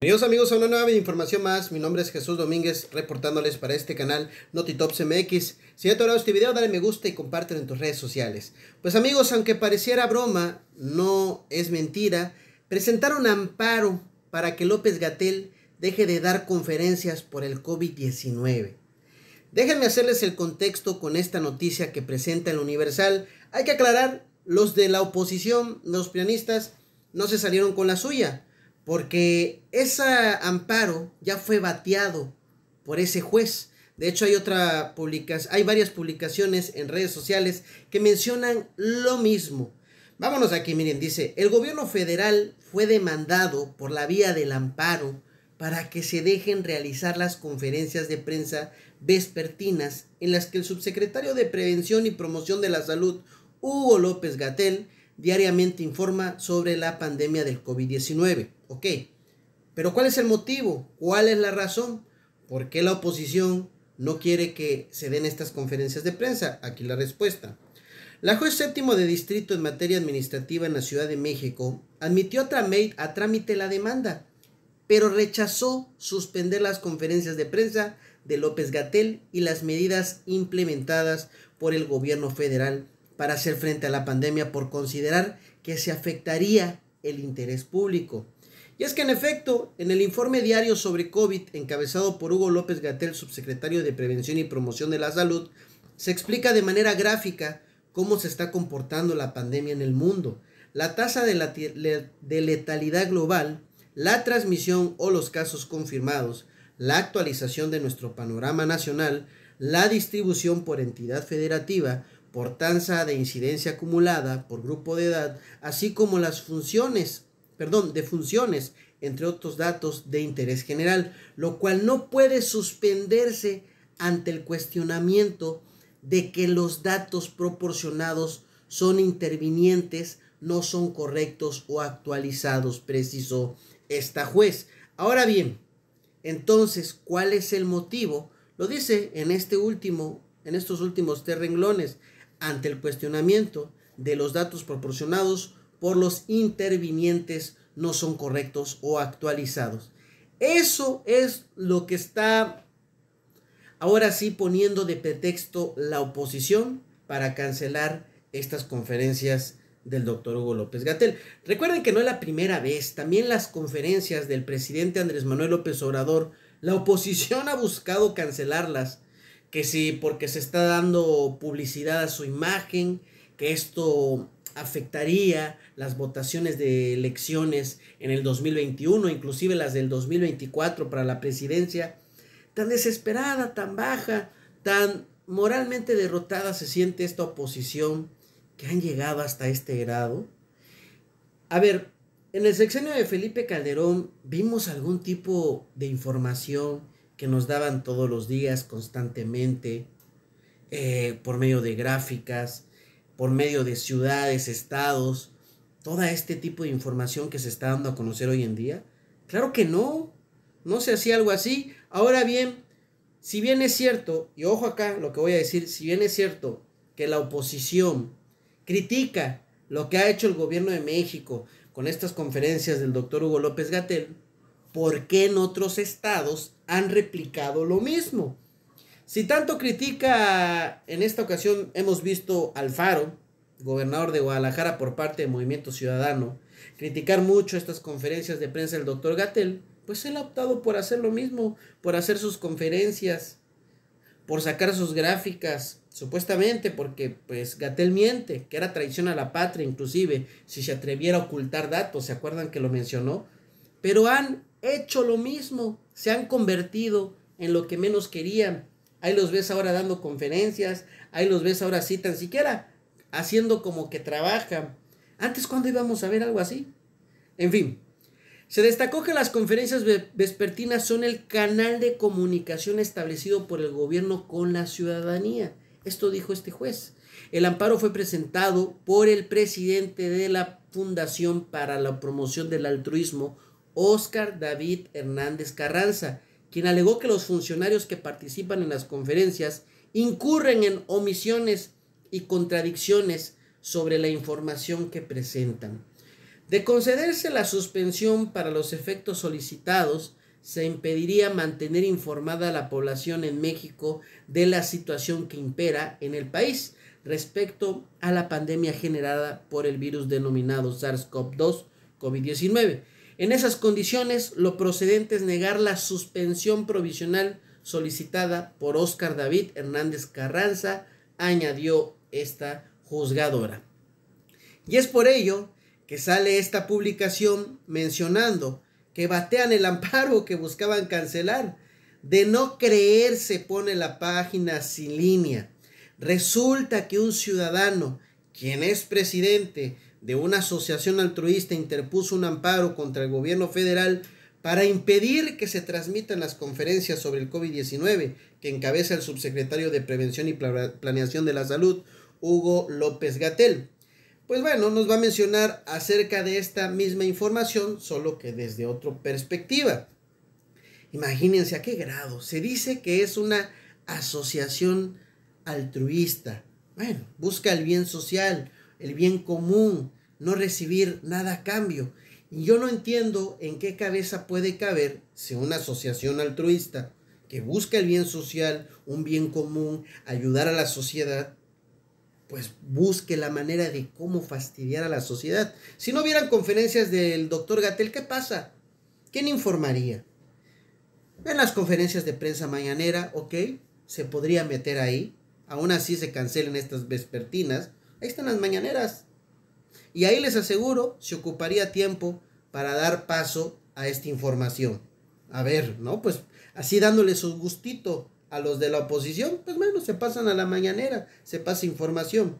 Bienvenidos amigos a una nueva información más, mi nombre es Jesús Domínguez reportándoles para este canal Notitops MX. Si te ha este video dale me gusta y compártelo en tus redes sociales. Pues amigos, aunque pareciera broma, no es mentira, presentaron amparo para que López Gatel deje de dar conferencias por el COVID-19. Déjenme hacerles el contexto con esta noticia que presenta el Universal. Hay que aclarar, los de la oposición, los pianistas, no se salieron con la suya porque ese amparo ya fue bateado por ese juez. De hecho, hay, otra hay varias publicaciones en redes sociales que mencionan lo mismo. Vámonos aquí, miren, dice, el gobierno federal fue demandado por la vía del amparo para que se dejen realizar las conferencias de prensa vespertinas en las que el subsecretario de Prevención y Promoción de la Salud, Hugo López Gatel, diariamente informa sobre la pandemia del COVID-19. Ok, pero ¿cuál es el motivo? ¿Cuál es la razón? ¿Por qué la oposición no quiere que se den estas conferencias de prensa? Aquí la respuesta. La juez séptimo de distrito en materia administrativa en la Ciudad de México admitió a, a trámite la demanda, pero rechazó suspender las conferencias de prensa de López Gatel y las medidas implementadas por el gobierno federal para hacer frente a la pandemia por considerar que se afectaría el interés público. Y es que en efecto, en el informe diario sobre COVID encabezado por Hugo López Gatel, subsecretario de Prevención y Promoción de la Salud, se explica de manera gráfica cómo se está comportando la pandemia en el mundo, la tasa de, letalidad global, la transmisión o los casos confirmados, la actualización de nuestro panorama nacional, la distribución por entidad federativa, por tasa de incidencia acumulada, por grupo de edad, así como las funciones perdón, de funciones, entre otros datos de interés general, lo cual no puede suspenderse ante el cuestionamiento de que los datos proporcionados son intervinientes, no son correctos o actualizados, precisó esta juez. Ahora bien, entonces, ¿cuál es el motivo? Lo dice en este último, en estos últimos tres renglones, ante el cuestionamiento de los datos proporcionados por los intervinientes no son correctos o actualizados. Eso es lo que está ahora sí poniendo de pretexto la oposición para cancelar estas conferencias del doctor Hugo López Gatel. Recuerden que no es la primera vez, también las conferencias del presidente Andrés Manuel López Obrador, la oposición ha buscado cancelarlas, que sí, porque se está dando publicidad a su imagen, que esto afectaría las votaciones de elecciones en el 2021, inclusive las del 2024 para la presidencia, tan desesperada, tan baja, tan moralmente derrotada se siente esta oposición que han llegado hasta este grado. A ver, en el sexenio de Felipe Calderón vimos algún tipo de información que nos daban todos los días constantemente, eh, por medio de gráficas, por medio de ciudades, estados, todo este tipo de información que se está dando a conocer hoy en día? Claro que no, no se hacía algo así. Ahora bien, si bien es cierto, y ojo acá lo que voy a decir, si bien es cierto que la oposición critica lo que ha hecho el gobierno de México con estas conferencias del doctor Hugo López Gatel, ¿por qué en otros estados han replicado lo mismo? Si tanto critica, en esta ocasión hemos visto al Faro, gobernador de Guadalajara por parte del Movimiento Ciudadano, criticar mucho estas conferencias de prensa del doctor Gatel, pues él ha optado por hacer lo mismo, por hacer sus conferencias, por sacar sus gráficas, supuestamente porque pues Gatel miente, que era traición a la patria inclusive, si se atreviera a ocultar datos, ¿se acuerdan que lo mencionó? Pero han hecho lo mismo, se han convertido en lo que menos querían, ahí los ves ahora dando conferencias, ahí los ves ahora sí, tan siquiera haciendo como que trabajan. Antes, ¿cuándo íbamos a ver algo así? En fin, se destacó que las conferencias vespertinas son el canal de comunicación establecido por el gobierno con la ciudadanía. Esto dijo este juez. El amparo fue presentado por el presidente de la Fundación para la Promoción del Altruismo, Oscar David Hernández Carranza, quien alegó que los funcionarios que participan en las conferencias incurren en omisiones y contradicciones sobre la información que presentan. De concederse la suspensión para los efectos solicitados, se impediría mantener informada a la población en México de la situación que impera en el país respecto a la pandemia generada por el virus denominado SARS-CoV-2 COVID-19. En esas condiciones, lo procedente es negar la suspensión provisional solicitada por Óscar David Hernández Carranza, añadió esta juzgadora. Y es por ello que sale esta publicación mencionando que batean el amparo que buscaban cancelar. De no creer se pone la página sin línea. Resulta que un ciudadano, quien es presidente de una asociación altruista interpuso un amparo contra el gobierno federal para impedir que se transmitan las conferencias sobre el COVID-19 que encabeza el subsecretario de Prevención y Planeación de la Salud, Hugo López Gatel. Pues bueno, nos va a mencionar acerca de esta misma información, solo que desde otra perspectiva. Imagínense a qué grado. Se dice que es una asociación altruista. Bueno, busca el bien social, el bien común, no recibir nada a cambio. Y yo no entiendo en qué cabeza puede caber si una asociación altruista que busca el bien social, un bien común, ayudar a la sociedad, pues busque la manera de cómo fastidiar a la sociedad. Si no hubieran conferencias del doctor Gatel, ¿qué pasa? ¿Quién informaría? En las conferencias de prensa mañanera, ok, se podría meter ahí. Aún así se cancelen estas vespertinas Ahí están las mañaneras. Y ahí les aseguro, se ocuparía tiempo para dar paso a esta información. A ver, ¿no? Pues así dándole su gustito a los de la oposición, pues bueno, se pasan a la mañanera, se pasa información.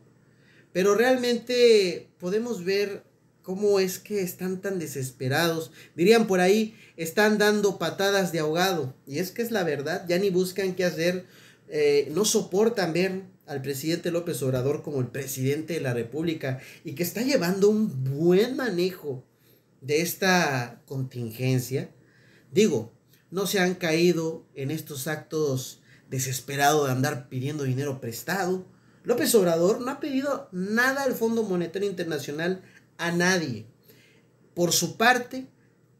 Pero realmente podemos ver cómo es que están tan desesperados. Dirían por ahí, están dando patadas de ahogado. Y es que es la verdad, ya ni buscan qué hacer, eh, no soportan ver al presidente López Obrador como el presidente de la República y que está llevando un buen manejo de esta contingencia, digo, no se han caído en estos actos desesperados de andar pidiendo dinero prestado. López Obrador no ha pedido nada al Fondo Monetario Internacional a nadie. Por su parte,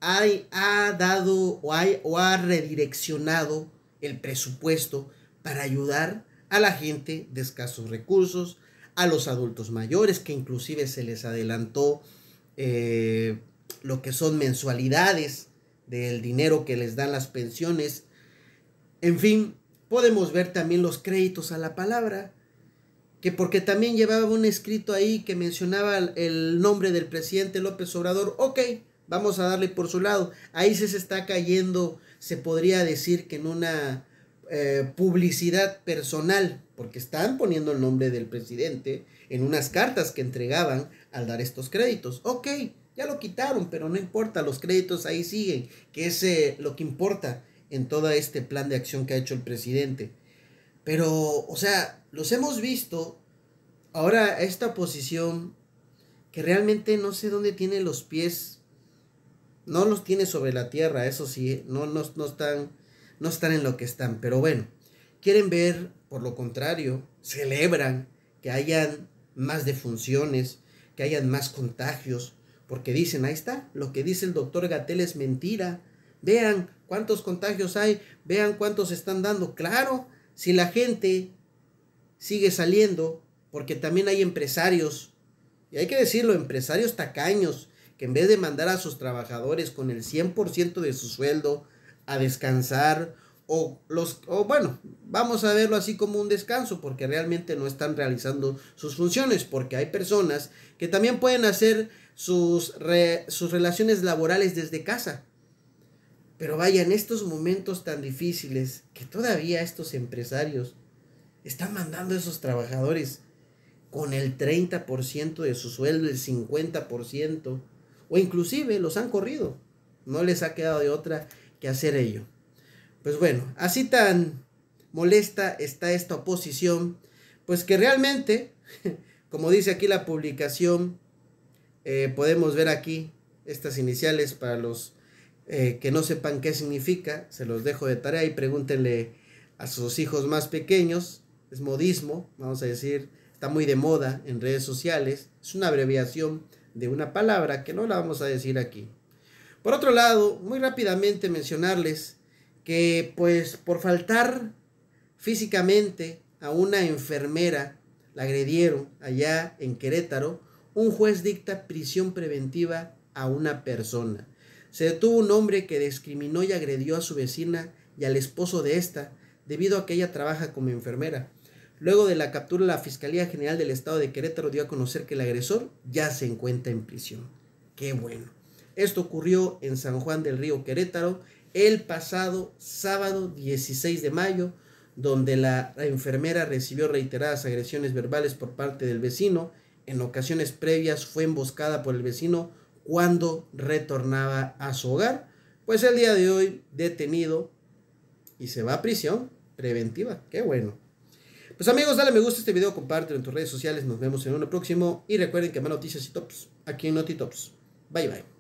ha dado o ha redireccionado el presupuesto para ayudar a la gente de escasos recursos, a los adultos mayores, que inclusive se les adelantó eh, lo que son mensualidades del dinero que les dan las pensiones. En fin, podemos ver también los créditos a la palabra, que porque también llevaba un escrito ahí que mencionaba el nombre del presidente López Obrador, ok, vamos a darle por su lado. Ahí se está cayendo, se podría decir que en una eh, publicidad personal, porque están poniendo el nombre del presidente en unas cartas que entregaban al dar estos créditos. Ok, ya lo quitaron, pero no importa, los créditos ahí siguen, que es eh, lo que importa en todo este plan de acción que ha hecho el presidente. Pero, o sea, los hemos visto ahora esta posición que realmente no sé dónde tiene los pies, no los tiene sobre la tierra, eso sí, eh, no, no, no están no están en lo que están, pero bueno, quieren ver, por lo contrario, celebran que hayan más defunciones, que hayan más contagios, porque dicen, ahí está, lo que dice el doctor Gatel es mentira. Vean cuántos contagios hay, vean cuántos están dando. Claro, si la gente sigue saliendo, porque también hay empresarios, y hay que decirlo, empresarios tacaños, que en vez de mandar a sus trabajadores con el 100% de su sueldo a descansar o los o bueno, vamos a verlo así como un descanso porque realmente no están realizando sus funciones porque hay personas que también pueden hacer sus sus relaciones laborales desde casa. Pero vaya, en estos momentos tan difíciles que todavía estos empresarios están mandando a esos trabajadores con el 30% de su sueldo, el 50% o inclusive los han corrido. No les ha quedado de otra que hacer ello. Pues bueno, así tan molesta está esta oposición, pues que realmente, como dice aquí la publicación, eh, podemos ver aquí estas iniciales para los eh, que no sepan qué significa, se los dejo de tarea y pregúntenle a sus hijos más pequeños, es modismo, vamos a decir, está muy de moda en redes sociales, es una abreviación de una palabra que no la vamos a decir aquí. Por otro lado, muy rápidamente mencionarles que pues por faltar físicamente a una enfermera, la agredieron allá en Querétaro, un juez dicta prisión preventiva a una persona. Se detuvo un hombre que discriminó y agredió a su vecina y al esposo de esta, debido a que ella trabaja como enfermera. Luego de la captura, la Fiscalía General del Estado de Querétaro dio a conocer que el agresor ya se encuentra en prisión. Qué bueno. Esto ocurrió en San Juan del Río Querétaro el pasado sábado 16 de mayo, donde la enfermera recibió reiteradas agresiones verbales por parte del vecino. En ocasiones previas fue emboscada por el vecino cuando retornaba a su hogar. Pues el día de hoy detenido y se va a prisión preventiva. Qué bueno. Pues amigos, dale me gusta a este video, compártelo en tus redes sociales. Nos vemos en uno próximo. Y recuerden que más noticias y tops aquí en NotiTops. Bye bye.